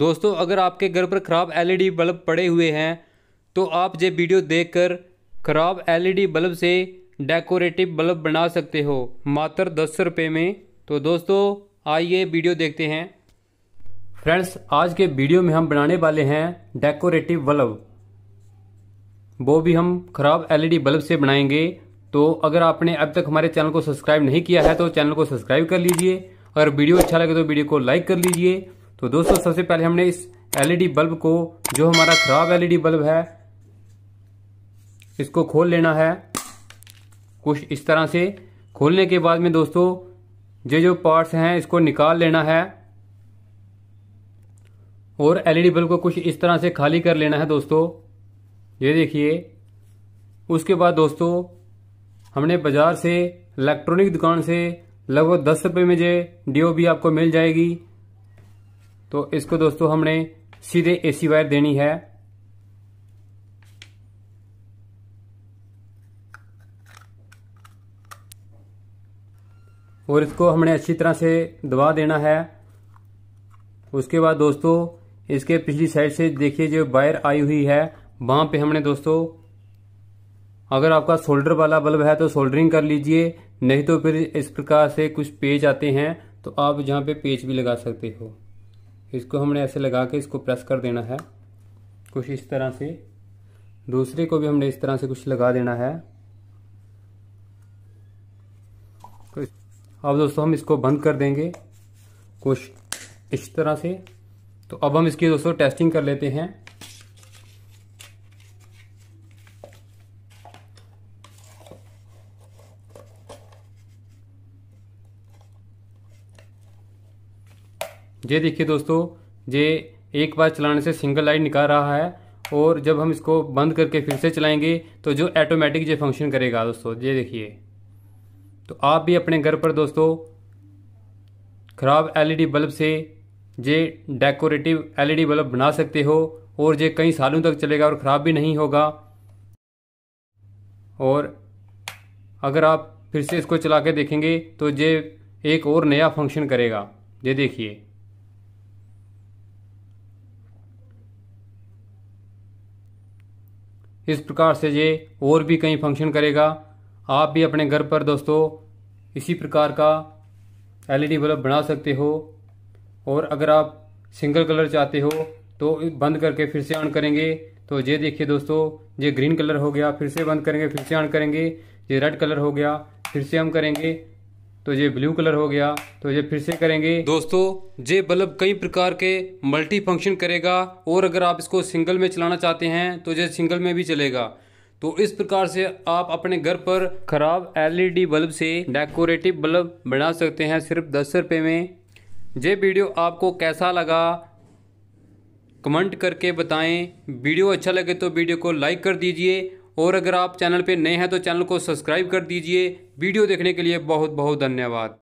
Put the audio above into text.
दोस्तों अगर आपके घर पर ख़राब एलईडी बल्ब पड़े हुए हैं तो आप ये वीडियो देखकर ख़राब एलईडी बल्ब से डेकोरेटिव बल्ब बना सकते हो मात्र दस रुपये में तो दोस्तों आइए वीडियो देखते हैं फ्रेंड्स आज के वीडियो में हम बनाने वाले हैं डेकोरेटिव बल्ब वो भी हम ख़राब एलईडी बल्ब से बनाएंगे तो अगर आपने अब तक हमारे चैनल को सब्सक्राइब नहीं किया है तो चैनल को सब्सक्राइब कर लीजिए अगर वीडियो अच्छा लगे तो वीडियो को लाइक कर लीजिए तो दोस्तों सबसे पहले हमने इस एलईडी e बल्ब को जो हमारा खराब एलईडी e बल्ब है इसको खोल लेना है कुछ इस तरह से खोलने के बाद में दोस्तों जो जो पार्ट्स हैं इसको निकाल लेना है और एलईडी e बल्ब को कुछ इस तरह से खाली कर लेना है दोस्तों ये देखिए उसके बाद दोस्तों हमने बाज़ार से इलेक्ट्रॉनिक दुकान से लगभग दस रुपये में जो डी आपको मिल जाएगी तो इसको दोस्तों हमने सीधे एसी वायर देनी है और इसको हमने अच्छी तरह से दबा देना है उसके बाद दोस्तों इसके पिछली साइड से देखिए जो वायर आई हुई है वहां पे हमने दोस्तों अगर आपका सोल्डर वाला बल्ब है तो सोल्डरिंग कर लीजिए नहीं तो फिर इस प्रकार से कुछ पेज आते हैं तो आप जहां पे पेज भी लगा सकते हो इसको हमने ऐसे लगा के इसको प्रेस कर देना है कुछ इस तरह से दूसरे को भी हमने इस तरह से कुछ लगा देना है अब दोस्तों हम इसको बंद कर देंगे कुछ इस तरह से तो अब हम इसकी दोस्तों टेस्टिंग कर लेते हैं ये देखिए दोस्तों ये एक बार चलाने से सिंगल लाइट निकाल रहा है और जब हम इसको बंद करके फिर से चलाएंगे तो जो ऑटोमेटिक ये फंक्शन करेगा दोस्तों ये देखिए तो आप भी अपने घर पर दोस्तों खराब एलईडी बल्ब से ये डेकोरेटिव एलईडी बल्ब बना सकते हो और ये कई सालों तक चलेगा और ख़राब भी नहीं होगा और अगर आप फिर से इसको चला के देखेंगे तो ये एक और नया फंक्शन करेगा ये देखिए इस प्रकार से ये और भी कई फंक्शन करेगा आप भी अपने घर पर दोस्तों इसी प्रकार का एलईडी बल्ब e बना सकते हो और अगर आप सिंगल कलर चाहते हो तो बंद करके फिर से ऑन करेंगे तो ये देखिए दोस्तों ये ग्रीन कलर हो गया फिर से बंद करेंगे फिर से ऑन करेंगे ये रेड कलर हो गया फिर से हम करेंगे तो ये ब्लू कलर हो गया तो ये फिर से करेंगे दोस्तों ये बल्ब कई प्रकार के मल्टी फंक्शन करेगा और अगर आप इसको सिंगल में चलाना चाहते हैं तो ये सिंगल में भी चलेगा तो इस प्रकार से आप अपने घर पर खराब एलईडी e बल्ब से डेकोरेटिव बल्ब बना सकते हैं सिर्फ दस रुपये में ये वीडियो आपको कैसा लगा कमेंट करके बताएं वीडियो अच्छा लगे तो वीडियो को लाइक कर दीजिए और अगर आप चैनल पे नए हैं तो चैनल को सब्सक्राइब कर दीजिए वीडियो देखने के लिए बहुत बहुत धन्यवाद